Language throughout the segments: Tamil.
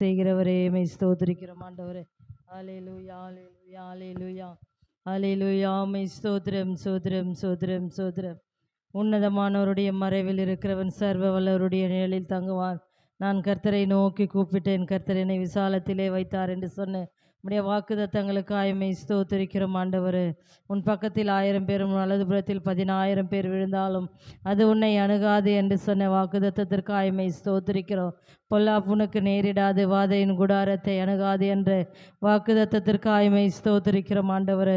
செய்கிறவரே மை ஸ்தோத்திரிக்கிறோம் ஆண்டவரே அலையிலுயா அலையிலுயா அலையிலுயா அலையிலுயா மை ஸ்தோத்திரம் சோத்திரம் சோத்திரம் சோத்திரம் உன்னதமானவருடைய மறைவில் இருக்கிறவன் சர்வ வல்லவருடைய நிழலில் தங்குவான் நான் கர்த்தரை நோக்கி கூப்பிட்டேன் கர்த்தரனை விசாலத்திலே வைத்தார் என்று சொன்னேன் உடைய வாக்குதத்தங்களுக்கு ஆயமை ஸ்தோத்திரிக்கிறோம் ஆண்டவர் உன் பக்கத்தில் ஆயிரம் பேரும் வலதுபுறத்தில் பதினாயிரம் பேர் விழுந்தாலும் அது உன்னை அணுகாது என்று சொன்ன வாக்குதத்தத்திற்கு ஆயமை ஸ்தோத்திரிக்கிறோம் பொல்லாப்புனுக்கு நேரிடாது வாதையின் குடாரத்தை அணுகாது என்ற வாக்குதத்தத்திற்காய்மை ஸ்தோத்திருக்கிறோம் ஆண்டவர்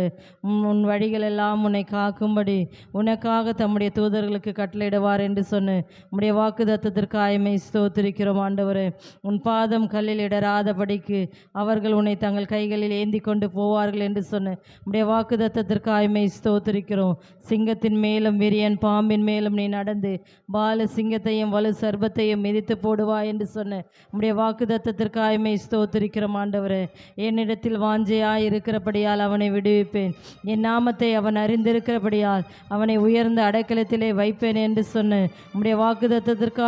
உன் வழிகள் எல்லாம் உன்னை காக்கும்படி உனக்காக தம்முடைய தூதர்களுக்கு கட்டளையிடுவார் என்று சொன்ன உம்முடைய வாக்குதத்தத்திற்காய்மை ஸ்தோத்திருக்கிறோம் ஆண்டவர் உன் பாதம் கல்லில் இடராதபடிக்கு அவர்கள் உன்னை தங்கள் கைகளில் ஏந்தி கொண்டு போவார்கள் என்று சொன்ன உடைய ஆய்மை ஸ்தோத்திருக்கிறோம் சிங்கத்தின் மேலும் விரியன் பாம்பின் மேலும் நீ நடந்து பால சிங்கத்தையும் வலு சர்பத்தையும் மிதித்து போடுவா என்று சொன்ன சொன்னேன் உம்முடைய ஆய்மை ஸ்தோத்திருக்கிற ஆண்டவரே என்னிடத்தில் வாஞ்சையாய் இருக்கிறபடியால் அவனை விடுவிப்பேன் என் நாமத்தை அவன் அறிந்திருக்கிறபடியால் அவனை உயர்ந்த அடைக்கலத்திலே வைப்பேன் என்று சொன்னேன் உம்முடைய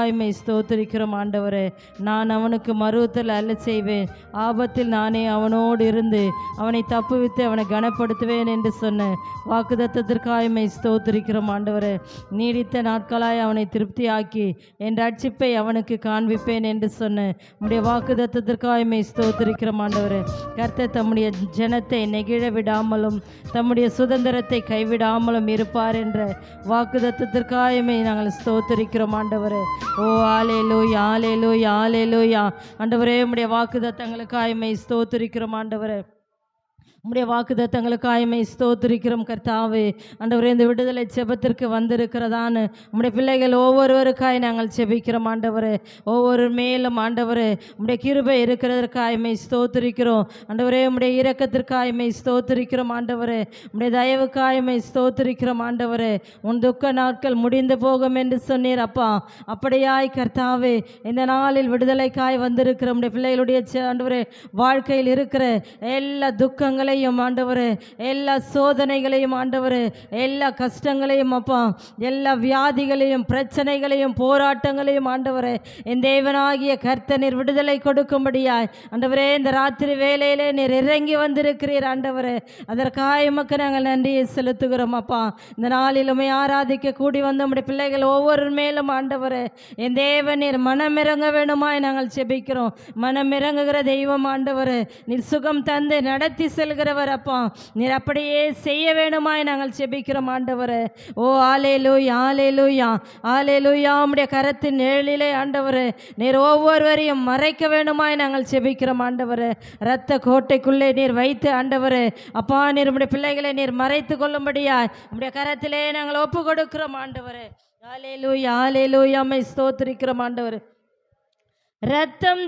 ஆய்மை ஸ்தோத்திருக்கிறோம் ஆண்டவரே நான் அவனுக்கு மருவத்தில் அல்ல செய்வேன் ஆபத்தில் நானே அவனோடு இருந்து அவனை தப்புவித்து அவனை கனப்படுத்துவேன் என்று சொன்னேன் வாக்கு தத்தத்திற்கு ஆய்மை ஸ்தோத்திருக்கிறோம் ஆண்டவரே நீடித்த நாட்களாய் அவனை திருப்தியாக்கி என் ரட்சிப்பை அவனுக்கு காண்பிப்பேன் என்று என்று சொன்ன உடைய வாக்குதத்தத்திற்காக ஸ்தோத்திருக்கிற ஆண்டவர் கர்த்த தம்முடைய ஜனத்தை நெகிழ விடாமலும் தம்முடைய சுதந்திரத்தை கைவிடாமலும் இருப்பார் என்ற வாக்குதத்தத்திற்காகமே நாங்கள் ஸ்தோத்திருக்கிறோம் ஆண்டவர் ஓ ஆலேலு யாலேலு யாலேலு யா ஆண்டவரே உடைய வாக்குதத்தங்களுக்காகமே ஸ்தோத்திருக்கிறோம் ஆண்டவரே உம்முடைய வாக்குதத்தங்களுக்காயமை ஸ்தோத்திருக்கிறோம் கர்த்தாவே ஆண்டவரே இந்த விடுதலை செபத்திற்கு வந்திருக்கிறதான்னு உம்முடைய பிள்ளைகள் ஒவ்வொருவருக்காய் நாங்கள் செபிக்கிறோம் ஆண்டவர் ஒவ்வொரு மேலும் ஆண்டவர் உம்முடைய கிருபை ஆயமை ஸ்தோத்திருக்கிறோம் ஆண்டவரே உம்முடைய ஆயமை ஸ்தோத்திருக்கிறோம் ஆண்டவர் உம்முடைய தயவுக்காயமை ஸ்தோத்திருக்கிறோம் ஆண்டவர் உன் துக்க நாட்கள் முடிந்து போகும் என்று சொன்னீர் அப்பா அப்படியாய் கர்த்தாவே இந்த நாளில் விடுதலைக்காய் வந்திருக்கிற உடைய பிள்ளைகளுடைய ஆண்டவரே வாழ்க்கையில் இருக்கிற எல்லா துக்கங்களை கஷ்டங்களையும் ஆண்டவர் எல்லா சோதனைகளையும் ஆண்டவர் எல்லா கஷ்டங்களையும் அப்பா எல்லா வியாதிகளையும் பிரச்சனைகளையும் போராட்டங்களையும் ஆண்டவர் என் தேவனாகிய கர்த்தனர் விடுதலை கொடுக்கும்படியாய் ஆண்டவரே இந்த ராத்திரி வேலையிலே நீர் இறங்கி வந்திருக்கிறீர் ஆண்டவர் அதற்காக மக்கள் நாங்கள் நன்றியை செலுத்துகிறோம் அப்பா இந்த நாளிலுமே ஆராதிக்க கூடி வந்த முடியும் பிள்ளைகள் ஒவ்வொரு மேலும் ஆண்டவர் என் தேவ நீர் மனமிறங்க வேணுமாய் நாங்கள் செபிக்கிறோம் மனமிறங்குகிற தெய்வம் ஆண்டவர் நீர் சுகம் தந்து நடத்தி செல்கிற சொல்லுகிறவர் அப்போ நீர் அப்படியே செய்ய வேணுமாய் நாங்கள் செபிக்கிறோம் ஆண்டவர் ஓ ஆலே லூயா ஆலே லூயா ஆலே லூயா உடைய கரத்தின் நேழிலே ஆண்டவர் நீர் ஒவ்வொருவரையும் மறைக்க வேணுமாய் நாங்கள் செபிக்கிறோம் ஆண்டவர் இரத்த கோட்டைக்குள்ளே நீர் வைத்து ஆண்டவர் அப்பா நீர் உடைய பிள்ளைகளை நீர் மறைத்து கொள்ளும்படியா உடைய கரத்திலே நாங்கள் ஒப்பு கொடுக்கிறோம் ஆண்டவர் ஆலே லூயா ஆலே லூயா மை ஸ்தோத்திரிக்கிறோம் ஆண்டவர் ரத்தம்